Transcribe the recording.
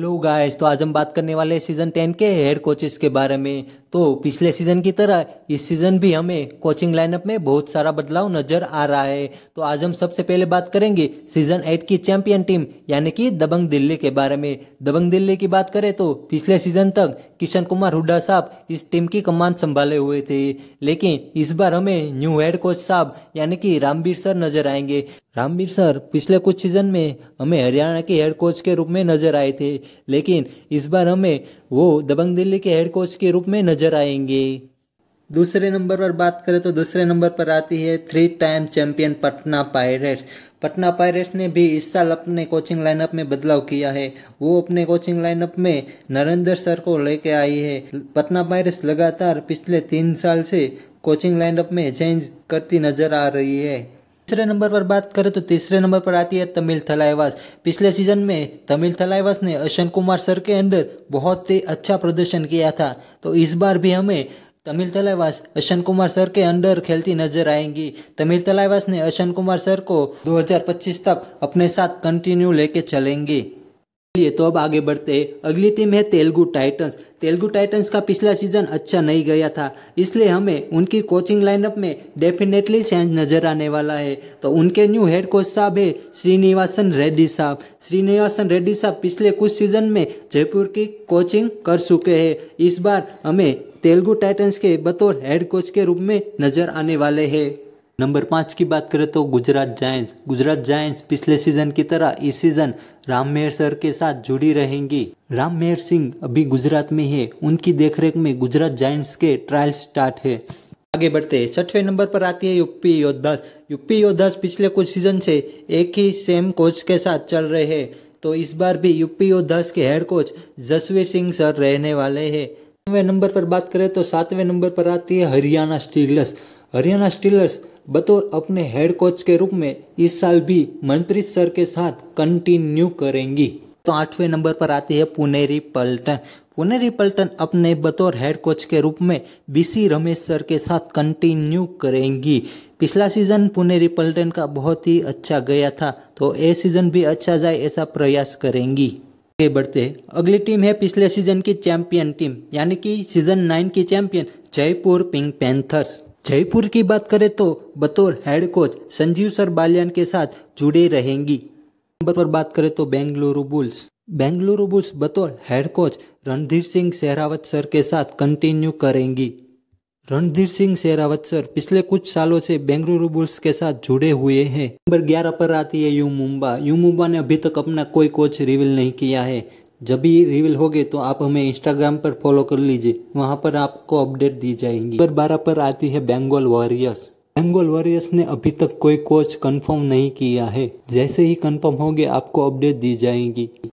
hello guys तो आज हम बात करने वाले हैं सीजन टेन के हेड कोचेस के बारे में तो पिछले सीजन की तरह इस सीजन भी हमें कोचिंग लाइनअप में बहुत सारा बदलाव नजर आ रहा है तो आज हम सबसे पहले बात करेंगे सीजन एट की चैंपियन टीम यानी कि दबंग दिल्ली के बारे में दबंग दिल्ली की बात करें तो पिछले सीजन तक किशन कुमार हुडा साहब इस टीम की कमान संभाले हुए थे लेकिन इस बार हमें न्यू हेड कोच साहब यानी कि रामबीर सर नजर आएंगे रामबीर सर पिछले कुछ सीजन में हमें हरियाणा के हेड कोच के रूप में नजर आए थे लेकिन इस बार हमें वो दबंग दिल्ली के हेड कोच के रूप में नजर नजर आएंगे दूसरे नंबर पर बात करें तो दूसरे नंबर पर आती है three time champion Patna Pirates Patna Pirates ने भी इस साल अपने कोचिंग लाइनअप में बदलाव किया है वो अपने कोचिंग लाइनअप में नरेंद्र सर को लेके आई है पटना पायरेट्स लगातार पिछले तीन साल से कोचिंग लाइनअप में चेंज करती नजर आ रही है तीसरे नंबर पर बात करें तो तीसरे नंबर पर आती है तमिल थलाईवास पिछले सीजन में तमिल थलाईवास ने अशन कुमार सर के अंडर बहुत ही अच्छा प्रदर्शन किया था तो इस बार भी हमें तमिल तलाईवास अशन कुमार सर के अंडर खेलती नजर आएंगी तमिल तलाईवास ने अशन कुमार सर को 2025 तक अपने साथ कंटिन्यू लेके चलेंगी चलिए तो अब आगे बढ़ते हैं अगली टीम है तेलुगु टाइटंस तेलुगु टाइटंस का पिछला सीजन अच्छा नहीं गया था इसलिए हमें उनकी कोचिंग लाइनअप में डेफिनेटली चेंज नजर आने वाला है तो उनके न्यू हेड कोच साहब है श्रीनिवासन रेड्डी साहब श्रीनिवासन रेड्डी साहब पिछले कुछ सीजन में जयपुर की कोचिंग कर चुके हैं इस बार हमें तेलुगु टाइटन्स के बतौर हेड कोच के रूप में नजर आने वाले हैं नंबर पाँच की बात करें तो गुजरात जायंट्स गुजरात जायंट्स पिछले सीजन की तरह इस सीजन राम मेहर सर के साथ जुड़ी रहेंगी राम मेहर सिंह अभी गुजरात में है उनकी देखरेख में गुजरात जायंट्स के ट्रायल स्टार्ट है आगे बढ़ते हैं छठवें नंबर पर आती है यूपी योद्धास यूपी योद्धास पिछले कुछ सीजन से एक ही सेम कोच के साथ चल रहे हैं तो इस बार भी यूपी योद्धास के head coach Jasveer Singh sir रहने वाले हैं नंबर पर बात करें तो सातवें नंबर पर आती है हरियाणा स्टीलर्स हरियाणा स्टीलर्स बतौर अपने हेड कोच के रूप में इस साल भी मनप्रीत सर के साथ कंटिन्यू करेंगी तो आठवें नंबर पर आती है पुनेरी पल्टन पुनेरी पल्टन अपने बतौर हेड कोच के रूप में बीसी रमेश सर के साथ कंटिन्यू करेंगी पिछला सीजन पुनेरी पल्टन का बहुत ही अच्छा गया था तो ये सीजन भी अच्छा जाए ऐसा प्रयास करेंगी आगे बढ़ते अगली टीम है पिछले सीजन की चैंपियन टीम यानी कि सीजन नाइन की champion Jaipur Pink Panthers Jaipur की बात करें तो बतौर head coach Sanjeev sir Baliyan के साथ जुड़े रहेंगी नंबर पर बात करें तो बेंगलुरु बुल्स बेंगलुरु बुल्स बतौर head coach Randhir Singh Sherawat sir के साथ कंटिन्यू करेंगी रणधीर सिंह शेरावत सर पिछले कुछ सालों से बेंगलुरु बुल्स के साथ जुड़े हुए हैं नंबर ग्यारह पर आती है यू मुंबा यू मुंबा ने अभी तक अपना कोई कोच रिवील नहीं किया है जब भी रिवील होगे तो आप हमें इंस्टाग्राम पर फॉलो कर लीजिए वहाँ पर आपको अपडेट दी जाएंगी नंबर बारह पर आती है बेंगोल वॉरियर्स बेंगोल वॉरियर्स ने अभी तक कोई कोच कंफर्म नहीं किया है जैसे ही कंफर्म होगे आपको अपडेट दी जाएंगी